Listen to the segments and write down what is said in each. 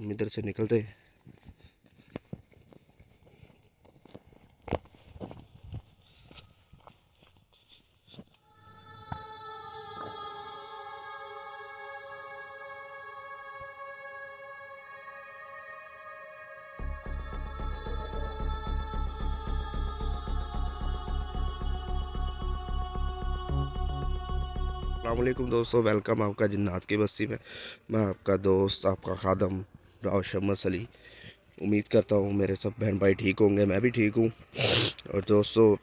हम इधर से निकलते हैं अल्लाम दोस्तों वेलकम आपका जिन्नाथ की बस्ती में मैं आपका दोस्त आपका खादम राव शमस अली उम्मीद करता हूँ मेरे सब बहन भाई ठीक होंगे मैं भी ठीक हूँ और दोस्तों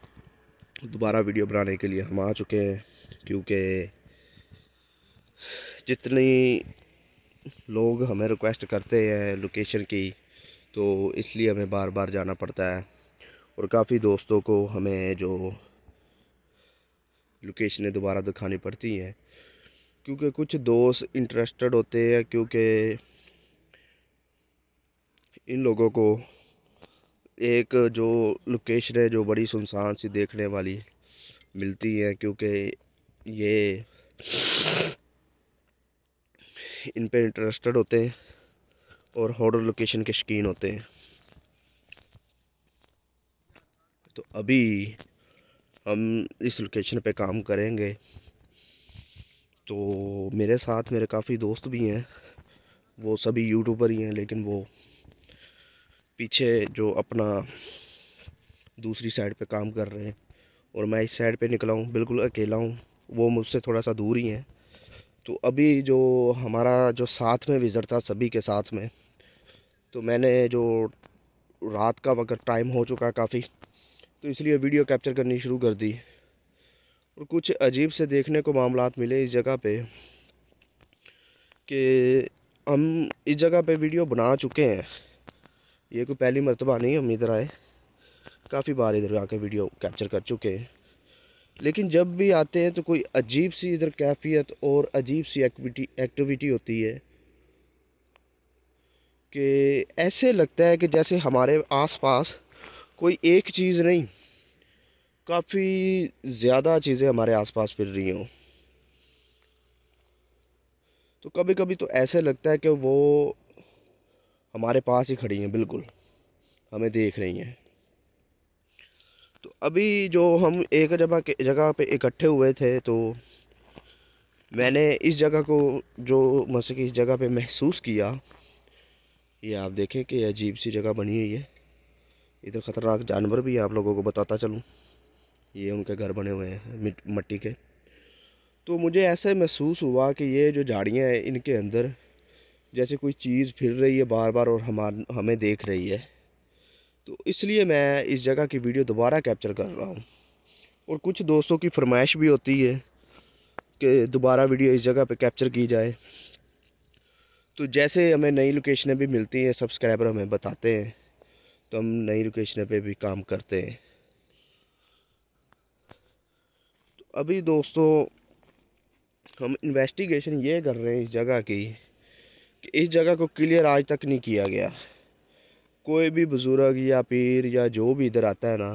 दोबारा वीडियो बनाने के लिए हम आ चुके हैं क्योंकि जितनी लोग हमें रिक्वेस्ट करते हैं लोकेशन की तो इसलिए हमें बार बार जाना पड़ता है और काफ़ी दोस्तों को हमें जो लोकेशनें दोबारा दिखानी पड़ती हैं क्योंकि कुछ दोस्त इंटरेस्टेड होते हैं क्योंकि इन लोगों को एक जो लोकेशन है जो बड़ी सुनसान सी देखने वाली मिलती है क्योंकि ये इन पे इंटरेस्टेड होते हैं और हॉर्डर लोकेशन के शौकीन होते हैं तो अभी हम इस लोकेशन पे काम करेंगे तो मेरे साथ मेरे काफ़ी दोस्त भी हैं वो सभी यूट्यूबर ही हैं लेकिन वो पीछे जो अपना दूसरी साइड पे काम कर रहे हैं और मैं इस साइड पे निकला हूँ बिल्कुल अकेला हूँ वो मुझसे थोड़ा सा दूर ही है तो अभी जो हमारा जो साथ में विज़र था सभी के साथ में तो मैंने जो रात का वक्त टाइम हो चुका काफ़ी तो इसलिए वीडियो कैप्चर करनी शुरू कर दी और कुछ अजीब से देखने को मामला मिले इस जगह पर कि हम इस जगह पे वीडियो बना चुके हैं ये कोई पहली मरतबा नहीं हम इधर आए काफ़ी बार इधर आके वीडियो कैप्चर कर चुके हैं लेकिन जब भी आते हैं तो कोई अजीब सी इधर कैफियत और अजीब सी एक्टिविटी एक्टिविटी होती है कि ऐसे लगता है कि जैसे हमारे आसपास कोई एक चीज़ नहीं काफ़ी ज़्यादा चीज़ें हमारे आसपास फिर रही हों तो कभी कभी तो ऐसे लगता है कि वो हमारे पास ही खड़ी हैं बिल्कुल हमें देख रही हैं तो अभी जो हम एक जगह के जगह पे इकट्ठे हुए थे तो मैंने इस जगह को जो मस कि इस जगह पे महसूस किया ये आप देखें कि अजीब सी जगह बनी हुई है इधर ख़तरनाक जानवर भी है आप लोगों को बताता चलूँ ये उनके घर बने हुए हैं मट्टी के तो मुझे ऐसे महसूस हुआ कि ये जो झाड़ियाँ हैं इनके अंदर जैसे कोई चीज़ फिर रही है बार बार और हमार हमें देख रही है तो इसलिए मैं इस जगह की वीडियो दोबारा कैप्चर कर रहा हूँ और कुछ दोस्तों की फरमाइश भी होती है कि दोबारा वीडियो इस जगह पे कैप्चर की जाए तो जैसे हमें नई लोकेशनें भी मिलती हैं सब्सक्राइबर हमें बताते हैं तो हम नई लोकेशनें पे भी काम करते हैं तो अभी दोस्तों हम इन्वेस्टिगेशन ये कर रहे हैं इस जगह की इस जगह को क्लियर आज तक नहीं किया गया कोई भी बुज़ुर्ग या पीर या जो भी इधर आता है ना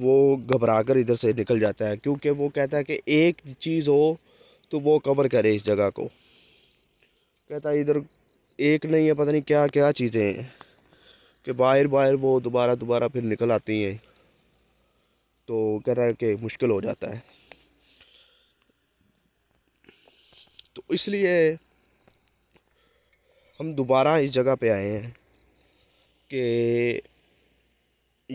वो घबरा कर इधर से निकल जाता है क्योंकि वो कहता है कि एक चीज़ हो तो वो कवर करे इस जगह को कहता है इधर एक नहीं है पता नहीं क्या क्या चीज़ें हैं कि बाहर बाहर वो दोबारा दोबारा फिर निकल आती हैं तो कहता है कि मुश्किल हो जाता है तो इसलिए हम दोबारा इस जगह पे आए हैं कि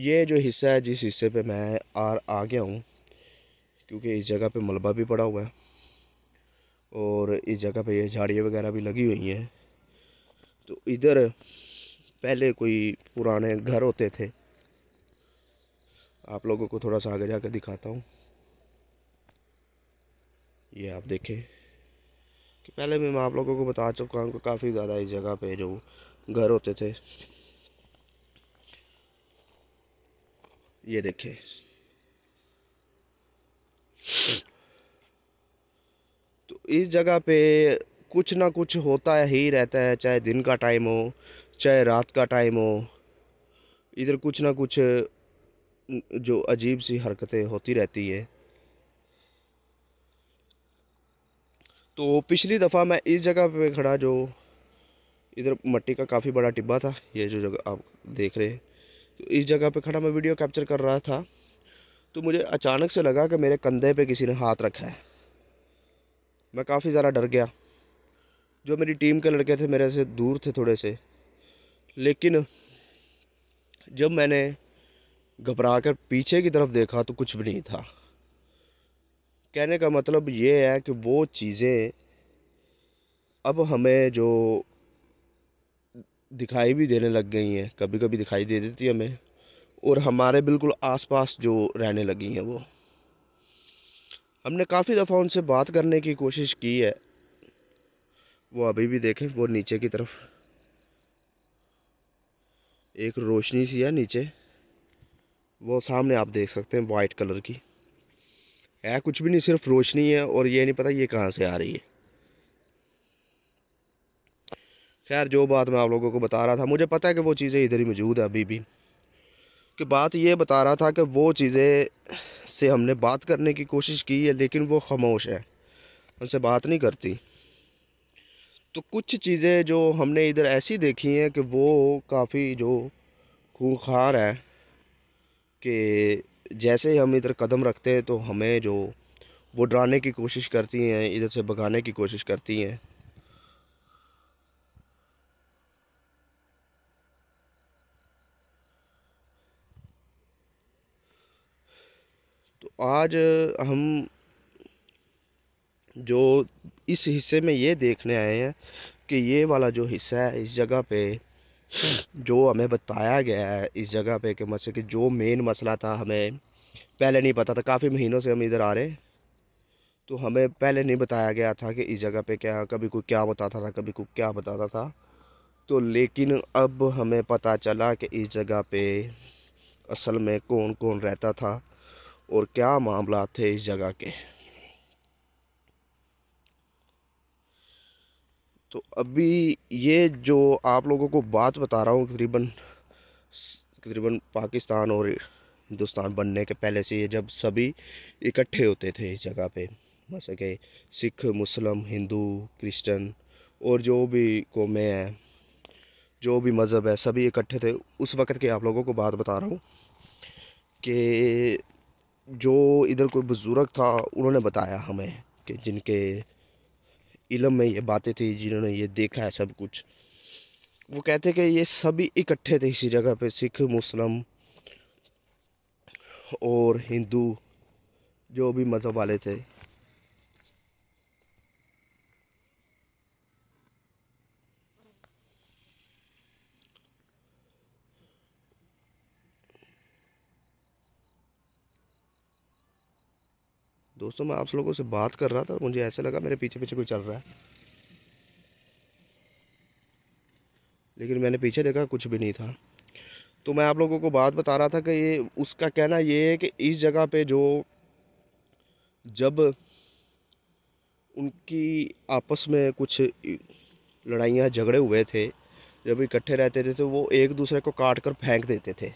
ये जो हिस्सा है जिस हिस्से पे मैं आ आ गया हूँ क्योंकि इस जगह पे मलबा भी पड़ा हुआ है और इस जगह पे ये झाड़ियाँ वगैरह भी लगी हुई हैं तो इधर पहले कोई पुराने घर होते थे आप लोगों को थोड़ा सा आगे जाकर दिखाता हूँ ये आप देखें कि पहले भी मैं आप लोगों को बता चुका हूँ काफ़ी ज़्यादा इस जगह पे जो घर होते थे ये देखे तो इस जगह पे कुछ ना कुछ होता ही रहता है चाहे दिन का टाइम हो चाहे रात का टाइम हो इधर कुछ ना कुछ जो अजीब सी हरकतें होती रहती है तो पिछली दफ़ा मैं इस जगह पे खड़ा जो इधर मट्टी का काफ़ी बड़ा टिब्बा था ये जो जगह आप देख रहे हैं तो इस जगह पे खड़ा मैं वीडियो कैप्चर कर रहा था तो मुझे अचानक से लगा कि मेरे कंधे पे किसी ने हाथ रखा है मैं काफ़ी ज़्यादा डर गया जो मेरी टीम के लड़के थे मेरे से दूर थे थोड़े से लेकिन जब मैंने घबरा कर पीछे की तरफ देखा तो कुछ भी नहीं था कहने का मतलब ये है कि वो चीज़ें अब हमें जो दिखाई भी देने लग गई हैं कभी कभी दिखाई दे देती है हमें और हमारे बिल्कुल आसपास जो रहने लगी हैं वो हमने काफ़ी दफ़ा उनसे बात करने की कोशिश की है वो अभी भी देखें वो नीचे की तरफ एक रोशनी सी है नीचे वो सामने आप देख सकते हैं वाइट कलर की है कुछ भी नहीं सिर्फ रोशनी है और ये नहीं पता ये कहाँ से आ रही है खैर जो बात मैं आप लोगों को बता रहा था मुझे पता है कि वो चीज़ें इधर ही मौजूद है अभी भी कि बात ये बता रहा था कि वो चीज़ें से हमने बात करने की कोशिश की है लेकिन वो खामोश है उनसे बात नहीं करती तो कुछ चीज़ें जो हमने इधर ऐसी देखी हैं कि वो काफ़ी जो खूंखार है कि जैसे ही हम इधर कदम रखते हैं तो हमें जो वो डराने की कोशिश करती हैं इधर से भगाने की कोशिश करती हैं तो आज हम जो इस हिस्से में ये देखने आए हैं कि ये वाला जो हिस्सा है इस जगह पे जो हमें बताया गया है इस जगह पे कि मतलब कि जो मेन मसला था हमें पहले नहीं पता था काफ़ी महीनों से हम इधर आ रहे तो हमें पहले नहीं बताया गया था कि इस जगह पे क्या कभी कोई क्या बताता था कभी कोई क्या बताता था तो लेकिन अब हमें पता चला कि इस जगह पे असल में कौन कौन रहता था और क्या मामला थे इस जगह के तो अभी ये जो आप लोगों को बात बता रहा हूँ तकरीबन तकरीबन पाकिस्तान और हिंदुस्तान बनने के पहले से ये जब सभी इकट्ठे होते थे इस जगह पे जैसे कि सिख मुस्लिम हिंदू क्रिश्चन और जो भी कौमें हैं जो भी मज़हब है सभी इकट्ठे थे उस वक़्त के आप लोगों को बात बता रहा हूँ कि जो इधर कोई बुज़ुर्ग था उन्होंने बताया हमें कि जिनके इलम में ये बातें थी जिन्होंने ये देखा है सब कुछ वो कहते कि ये सभी इकट्ठे थे इसी जगह पे सिख मुस्लिम और हिंदू जो भी मज़हब वाले थे दोस्तों मैं आप लोगों से बात कर रहा था और मुझे ऐसा लगा मेरे पीछे पीछे कोई चल रहा है लेकिन मैंने पीछे देखा कुछ भी नहीं था तो मैं आप लोगों को बात बता रहा था कि ये उसका कहना ये है कि इस जगह पे जो जब उनकी आपस में कुछ लड़ाइयाँ झगड़े हुए थे जब इकट्ठे रहते थे तो वो एक दूसरे को काट कर फेंक देते थे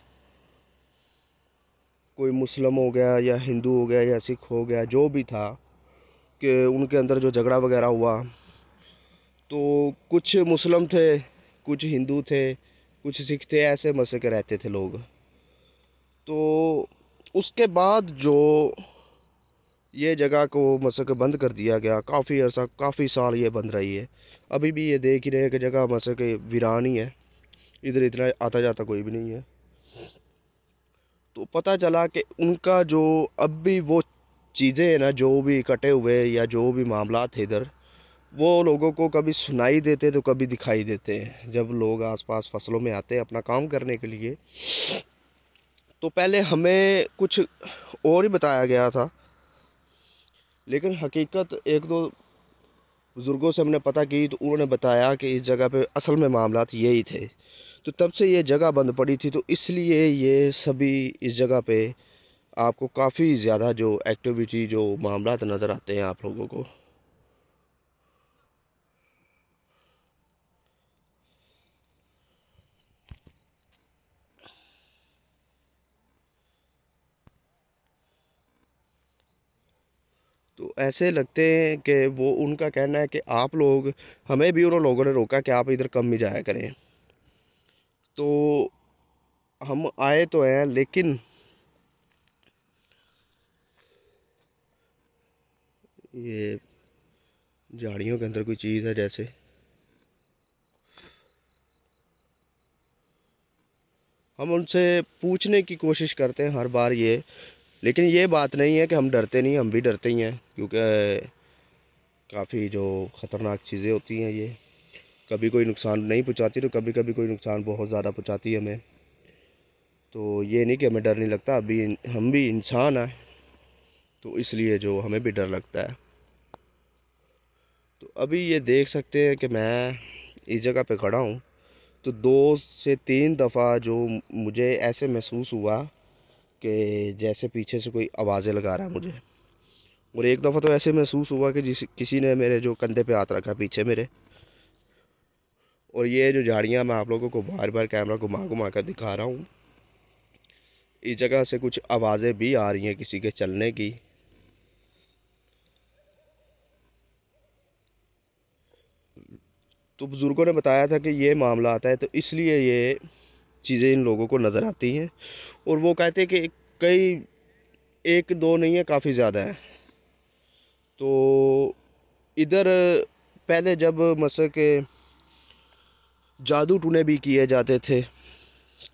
कोई मुस्लिम हो गया या हिंदू हो गया या सिख हो गया जो भी था कि उनके अंदर जो झगड़ा वगैरह हुआ तो कुछ मुस्लिम थे कुछ हिंदू थे कुछ सिख थे ऐसे मसे के रहते थे लोग तो उसके बाद जो ये जगह को मसक बंद कर दिया गया काफ़ी अर्सा काफ़ी साल ये बंद रही है अभी भी ये देख ही रहे हैं कि जगह मसक वीरान ही है इधर इतना आता जाता कोई भी नहीं है तो पता चला कि उनका जो अब भी वो चीज़ें हैं ना जो भी इकट्ठे हुए या जो भी मामला थे इधर वो लोगों को कभी सुनाई देते तो कभी दिखाई देते हैं जब लोग आसपास फसलों में आते हैं अपना काम करने के लिए तो पहले हमें कुछ और ही बताया गया था लेकिन हकीकत एक दो बुज़ुर्गों से हमने पता की तो उन्होंने बताया कि इस जगह पे असल में मामला तो यही थे तो तब से ये जगह बंद पड़ी थी तो इसलिए ये सभी इस जगह पे आपको काफ़ी ज़्यादा जो एक्टिविटी जो मामला नज़र आते हैं आप लोगों को तो ऐसे लगते हैं कि वो उनका कहना है कि आप लोग हमें भी उन लोगों ने रोका कि आप इधर कम ही जाया करें तो हम आए तो हैं लेकिन ये झाड़ियों के अंदर कोई चीज़ है जैसे हम उनसे पूछने की कोशिश करते हैं हर बार ये लेकिन ये बात नहीं है कि हम डरते नहीं हम भी डरते ही हैं क्योंकि काफ़ी जो ख़तरनाक चीज़ें होती हैं ये कभी कोई नुकसान नहीं पहुँचाती तो कभी कभी कोई नुकसान बहुत ज़्यादा पहुँचाती है हमें तो ये नहीं कि हमें डर नहीं लगता अभी हम भी इंसान हैं तो इसलिए जो हमें भी डर लगता है तो अभी ये देख सकते हैं कि मैं इस जगह पे खड़ा हूँ तो दो से तीन दफ़ा जो मुझे ऐसे महसूस हुआ कि जैसे पीछे से कोई आवाज़ें लगा रहा है मुझे और एक दफ़ा तो ऐसे महसूस हुआ कि जिस किसी ने मेरे जो कंधे पे हाथ रखा पीछे मेरे और ये जो झाड़ियाँ मैं आप लोगों को बार बार कैमरा घुमा घुमा कर दिखा रहा हूँ इस जगह से कुछ आवाज़ें भी आ रही हैं किसी के चलने की तो बुज़ुर्गों ने बताया था कि ये मामला आता है तो इसलिए ये चीज़ें इन लोगों को नज़र आती हैं और वो कहते हैं कि कई एक दो नहीं है काफ़ी ज़्यादा है तो इधर पहले जब मसल के जादू टूने भी किए जाते थे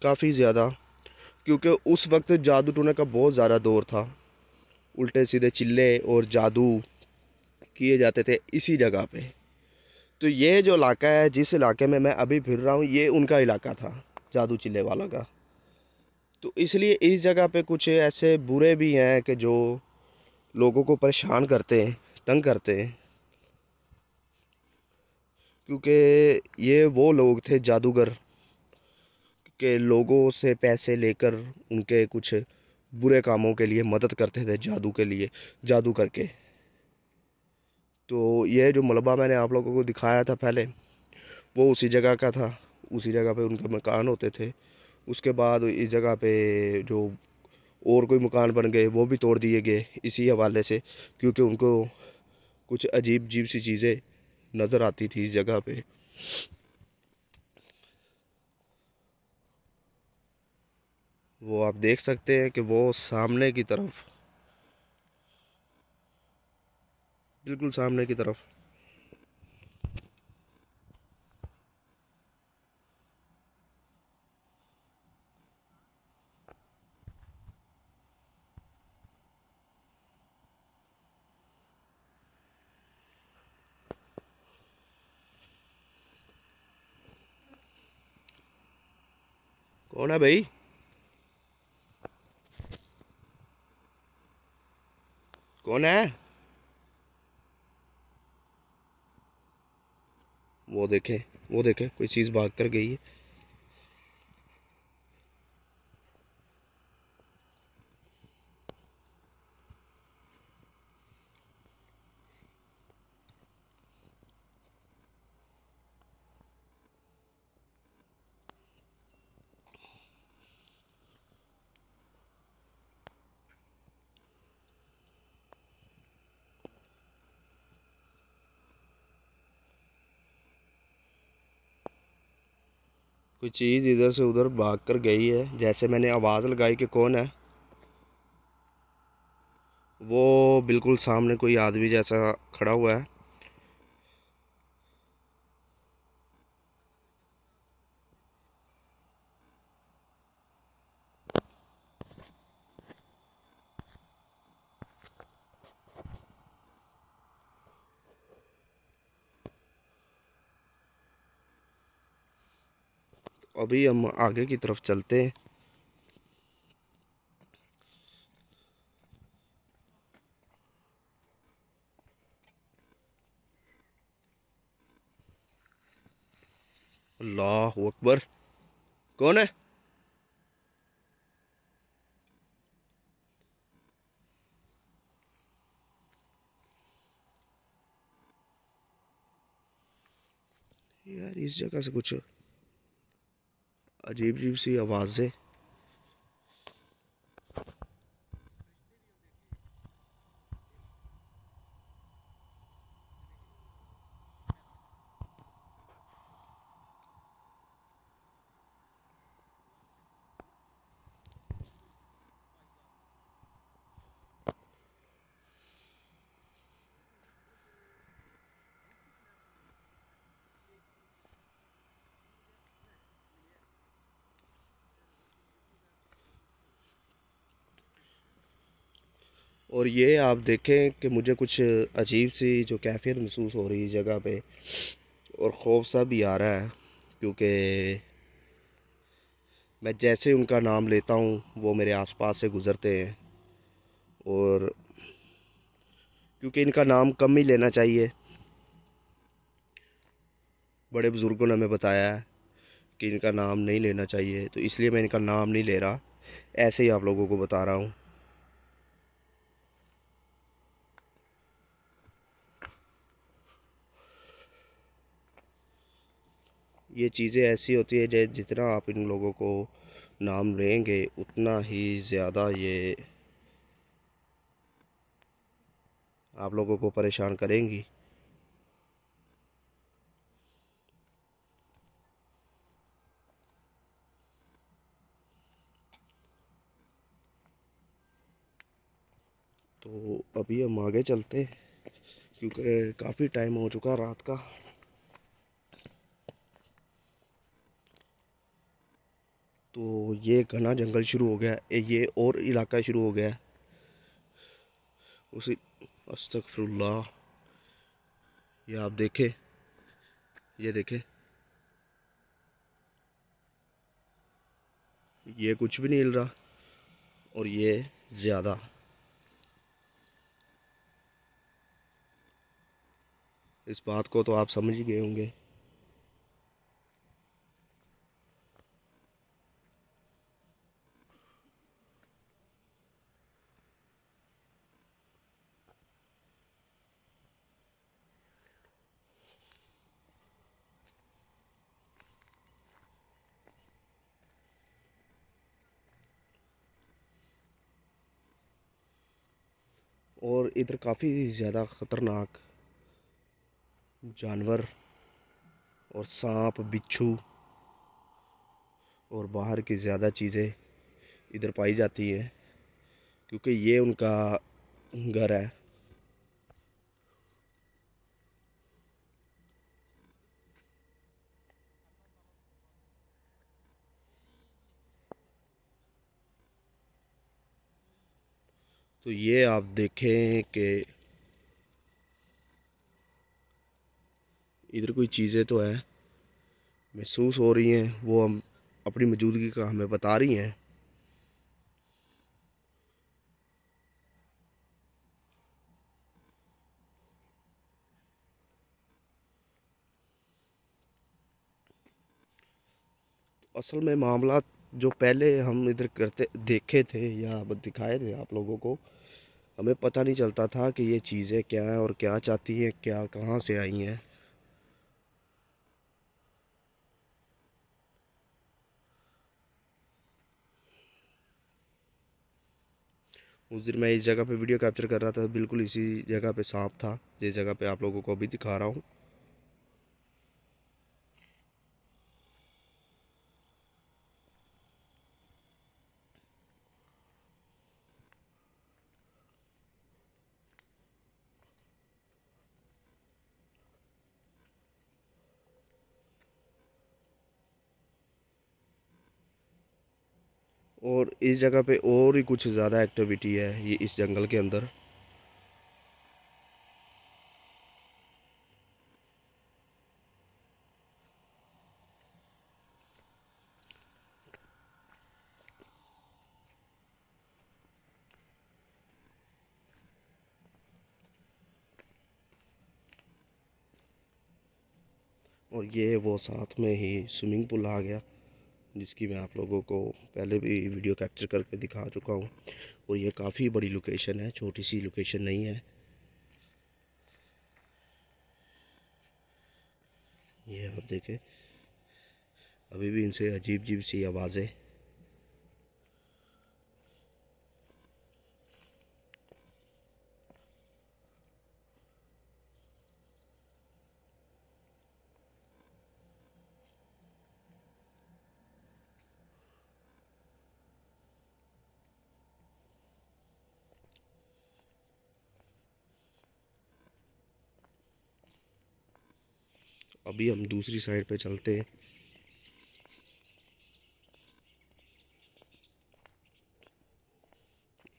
काफ़ी ज़्यादा क्योंकि उस वक्त जादू टूने का बहुत ज़्यादा दौर था उल्टे सीधे चिल्ले और जादू किए जाते थे इसी जगह पे तो ये जो इलाका है जिस इलाके में मैं अभी फिर रहा हूँ ये उनका इलाका था जादू चिल्ले वाला का तो इसलिए इस जगह पे कुछ ऐसे बुरे भी हैं कि जो लोगों को परेशान करते हैं तंग करते हैं क्योंकि ये वो लोग थे जादूगर के लोगों से पैसे लेकर उनके कुछ बुरे कामों के लिए मदद करते थे जादू के लिए जादू करके तो ये जो मलबा मैंने आप लोगों को दिखाया था पहले वो उसी जगह का था उसी जगह पे उनके मकान होते थे उसके बाद इस जगह पे जो और कोई मकान बन गए वो भी तोड़ दिए गए इसी हवाले से क्योंकि उनको कुछ अजीब अजीब सी चीज़ें नज़र आती थी इस जगह पे वो आप देख सकते हैं कि वो सामने की तरफ बिल्कुल सामने की तरफ कौन है भाई कौन है वो देखे वो देखे कोई चीज़ भाग कर गई है कोई चीज़ इधर से उधर भाग कर गई है जैसे मैंने आवाज़ लगाई कि कौन है वो बिल्कुल सामने कोई आदमी जैसा खड़ा हुआ है अभी हम आगे की तरफ चलते हैं अल्लाह अकबर कौन है यार इस जगह से कुछ अजीब अजीब सी आवाज़ें और ये आप देखें कि मुझे कुछ अजीब सी जो कैफियत महसूस हो रही है जगह पे और खौफ सा भी आ रहा है क्योंकि मैं जैसे उनका नाम लेता हूँ वो मेरे आसपास से गुज़रते हैं और क्योंकि इनका नाम कम ही लेना चाहिए बड़े बुज़ुर्गों ने हमें बताया है कि इनका नाम नहीं लेना चाहिए तो इसलिए मैं इनका नाम नहीं ले रहा ऐसे ही आप लोगों को बता रहा हूँ ये चीज़ें ऐसी होती है जैसे जितना आप इन लोगों को नाम लेंगे उतना ही ज़्यादा ये आप लोगों को परेशान करेंगी तो अभी हम आगे चलते हैं क्योंकि काफ़ी टाइम हो चुका रात का तो ये घना जंगल शुरू हो गया ये और इलाका शुरू हो गया है उसी अस्तफरुल्ला ये आप देखें ये देखें ये कुछ भी नहीं हिल रहा और ये ज़्यादा इस बात को तो आप समझ ही गए होंगे इधर काफ़ी ज़्यादा ख़तरनाक जानवर और सांप बिच्छू और बाहर की ज़्यादा चीज़ें इधर पाई जाती हैं क्योंकि ये उनका घर है तो ये आप देखें कि इधर कोई चीज़ें तो हैं महसूस हो रही हैं वो हम अपनी मौजूदगी का हमें बता रही हैं असल में मामला जो पहले हम इधर करते देखे थे या दिखाए थे आप लोगों को हमें पता नहीं चलता था कि ये चीज़ें क्या हैं और क्या चाहती हैं क्या कहाँ से आई हैं उस दिन मैं इस जगह पे वीडियो कैप्चर कर रहा था बिल्कुल इसी जगह पे सांप था जिस जगह पे आप लोगों को अभी दिखा रहा हूँ और इस जगह पे और ही कुछ ज़्यादा एक्टिविटी है ये इस जंगल के अंदर और ये वो साथ में ही स्विमिंग पूल आ गया जिसकी मैं आप लोगों को पहले भी वीडियो कैप्चर करके दिखा चुका हूँ और ये काफ़ी बड़ी लोकेशन है छोटी सी लोकेशन नहीं है ये आप देखें अभी भी इनसे अजीब अजीब सी आवाज़ें अभी हम दूसरी साइड पे चलते हैं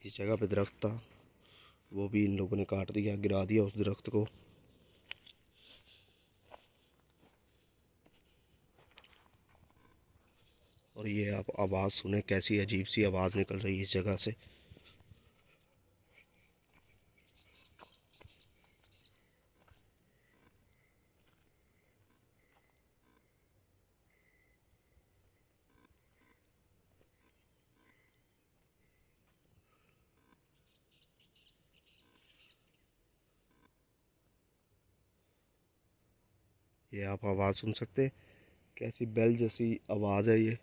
इस जगह पे दरख्त था वो भी इन लोगों ने काट दिया गिरा दिया उस दरख्त को और ये आप आवाज़ सुने कैसी अजीब सी आवाज़ निकल रही है इस जगह से आप आवाज़ सुन सकते हैं कैसी बेल जैसी आवाज़ है ये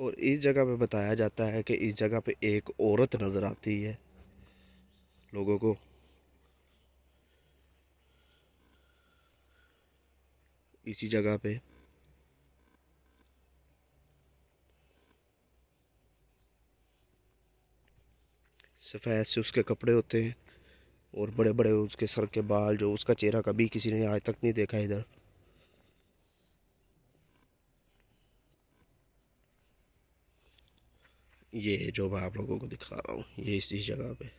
और इस जगह पे बताया जाता है कि इस जगह पे एक औरत नज़र आती है लोगों को इसी जगह पे सफ़ेद से उसके कपड़े होते हैं और बड़े बड़े उसके सर के बाल जो उसका चेहरा कभी किसी ने आज तक नहीं देखा इधर ये जो मैं आप लोगों को दिखा रहा हूँ ये इसी जगह पे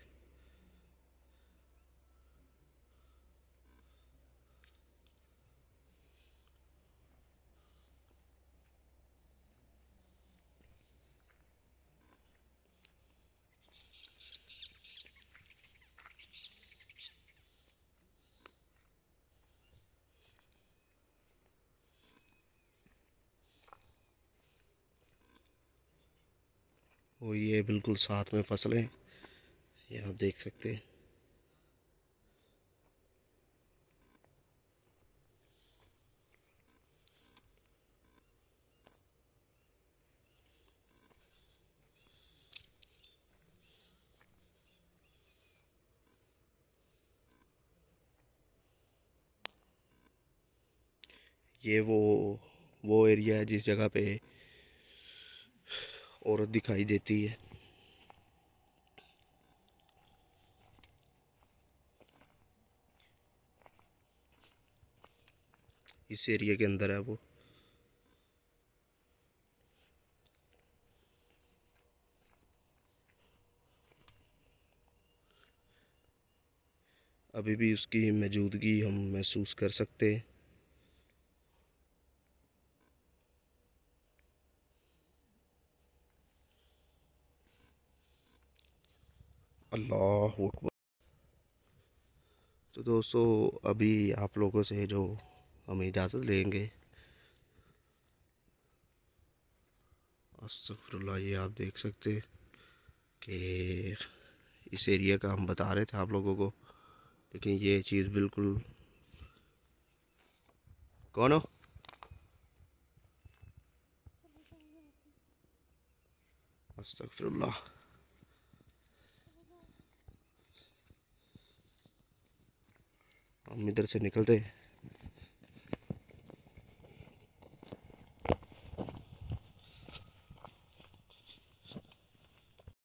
बिल्कुल साथ में फसलें ये आप देख सकते हैं ये वो वो एरिया है जिस जगह पे औरत दिखाई देती है इस एरिया के अंदर है वो अभी भी उसकी मौजूदगी हम महसूस कर सकते हैं अल्लाह तो दोस्तों अभी आप लोगों से जो हम इजाज़त लेंगे असफरल्ला ये आप देख सकते कि इस एरिया का हम बता रहे थे आप लोगों को लेकिन ये चीज़ बिल्कुल कौन हो अस्तफरल्ला हम इधर से निकलते हैं